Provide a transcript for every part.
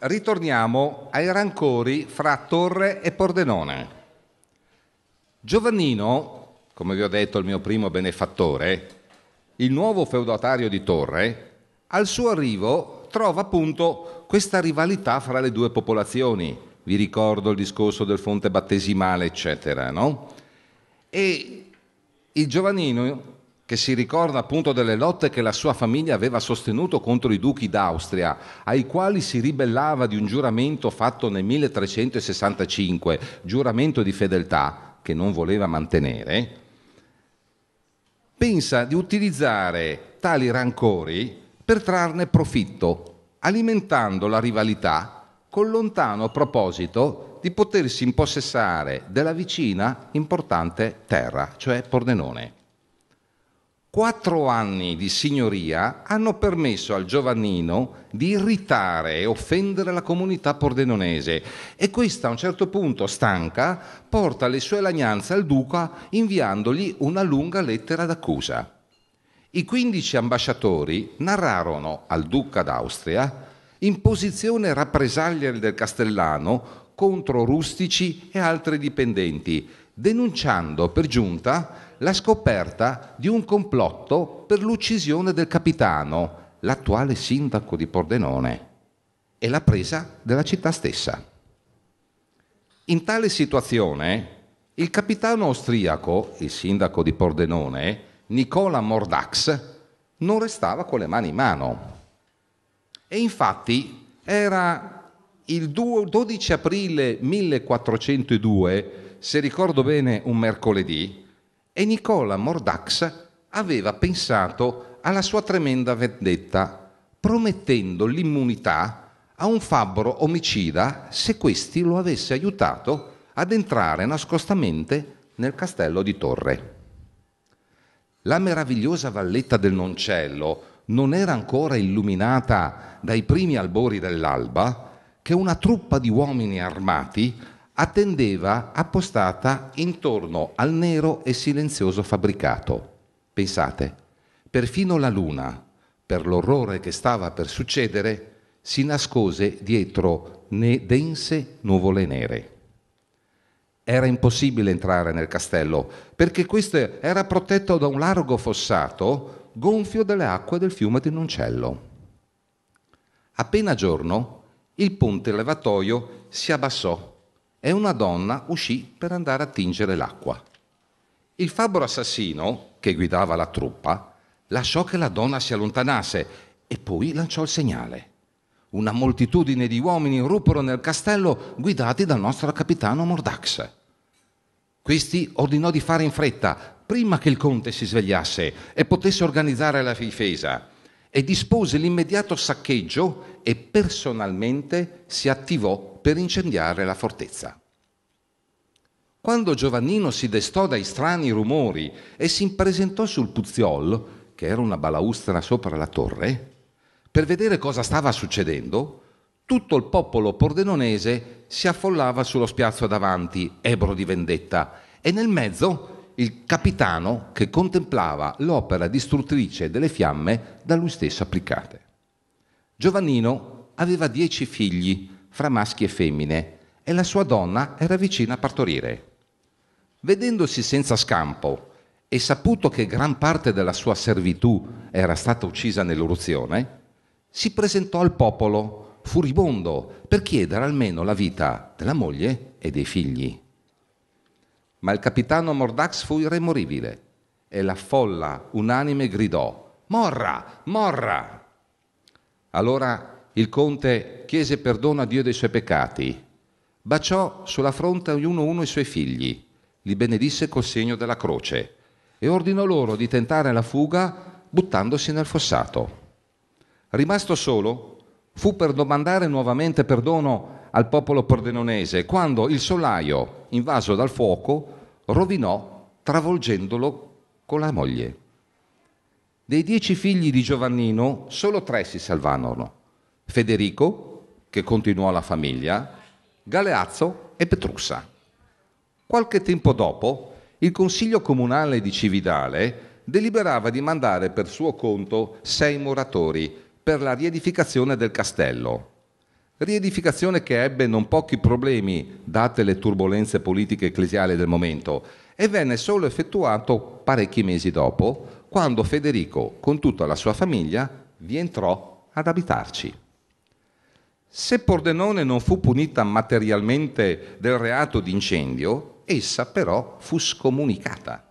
ritorniamo ai rancori fra Torre e Pordenone. Giovannino, come vi ho detto, il mio primo benefattore, il nuovo feudatario di Torre, al suo arrivo trova appunto questa rivalità fra le due popolazioni. Vi ricordo il discorso del fonte battesimale, eccetera, no? E il Giovannino che si ricorda appunto delle lotte che la sua famiglia aveva sostenuto contro i duchi d'Austria, ai quali si ribellava di un giuramento fatto nel 1365, giuramento di fedeltà che non voleva mantenere, pensa di utilizzare tali rancori per trarne profitto, alimentando la rivalità col lontano proposito di potersi impossessare della vicina importante terra, cioè Pordenone quattro anni di signoria hanno permesso al giovannino di irritare e offendere la comunità pordenonese e questa a un certo punto, stanca, porta le sue lagnanze al duca inviandogli una lunga lettera d'accusa. I 15 ambasciatori narrarono al duca d'Austria in posizione rappresaglia del castellano contro rustici e altri dipendenti denunciando per giunta la scoperta di un complotto per l'uccisione del capitano, l'attuale sindaco di Pordenone, e la presa della città stessa. In tale situazione, il capitano austriaco, il sindaco di Pordenone, Nicola Mordax, non restava con le mani in mano. E infatti era il 12 aprile 1402, se ricordo bene un mercoledì, e Nicola Mordax aveva pensato alla sua tremenda vendetta, promettendo l'immunità a un fabbro omicida se questi lo avesse aiutato ad entrare nascostamente nel castello di Torre. La meravigliosa valletta del Noncello non era ancora illuminata dai primi albori dell'alba, che una truppa di uomini armati attendeva appostata intorno al nero e silenzioso fabbricato. Pensate, perfino la luna, per l'orrore che stava per succedere, si nascose dietro ne dense nuvole nere. Era impossibile entrare nel castello, perché questo era protetto da un largo fossato gonfio dalle acque del fiume di Noncello. Appena giorno, il ponte levatoio si abbassò e una donna uscì per andare a tingere l'acqua. Il fabbro assassino, che guidava la truppa, lasciò che la donna si allontanasse e poi lanciò il segnale. Una moltitudine di uomini ruppero nel castello guidati dal nostro capitano Mordax. Questi ordinò di fare in fretta, prima che il conte si svegliasse e potesse organizzare la difesa e dispose l'immediato saccheggio e personalmente si attivò per incendiare la fortezza. Quando Giovannino si destò dai strani rumori e si presentò sul puzziol, che era una balaustra sopra la torre, per vedere cosa stava succedendo, tutto il popolo pordenonese si affollava sullo spiazzo davanti, ebro di vendetta, e nel mezzo il capitano che contemplava l'opera distruttrice delle fiamme da lui stesso applicate. Giovannino aveva dieci figli, fra maschi e femmine, e la sua donna era vicina a partorire. Vedendosi senza scampo e saputo che gran parte della sua servitù era stata uccisa nell'eruzione, si presentò al popolo, furibondo, per chiedere almeno la vita della moglie e dei figli. Ma il capitano Mordax fu irremoribile e la folla unanime gridò Morra! Morra! Allora il conte chiese perdono a Dio dei suoi peccati, baciò sulla fronte ognuno uno i suoi figli, li benedisse col segno della croce e ordinò loro di tentare la fuga buttandosi nel fossato. Rimasto solo, fu per domandare nuovamente perdono al popolo pordenonese quando il solaio, invaso dal fuoco, rovinò travolgendolo con la moglie. Dei dieci figli di Giovannino solo tre si salvarono, Federico, che continuò la famiglia, Galeazzo e Petrussa. Qualche tempo dopo, il Consiglio Comunale di Cividale deliberava di mandare per suo conto sei moratori per la riedificazione del castello, Riedificazione che ebbe non pochi problemi, date le turbulenze politiche ecclesiali del momento, e venne solo effettuato parecchi mesi dopo, quando Federico, con tutta la sua famiglia, vi entrò ad abitarci. Se Pordenone non fu punita materialmente del reato di incendio, essa però fu scomunicata.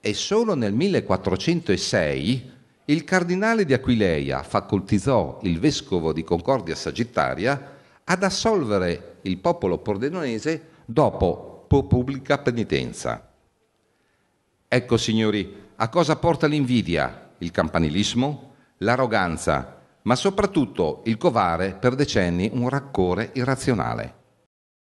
E solo nel 1406 il cardinale di Aquileia facoltizzò il vescovo di Concordia Sagittaria ad assolvere il popolo pordenonese dopo pubblica penitenza. Ecco, signori, a cosa porta l'invidia, il campanilismo, l'arroganza, ma soprattutto il covare per decenni un raccore irrazionale.